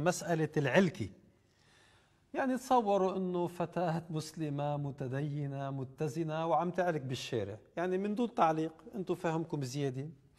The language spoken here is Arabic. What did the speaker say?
مسألة العلكي يعني تصوروا انه فتاة مسلمة متدينة متزنة وعم تعلك بالشارع يعني من دون تعليق انتم فهمكم زيادة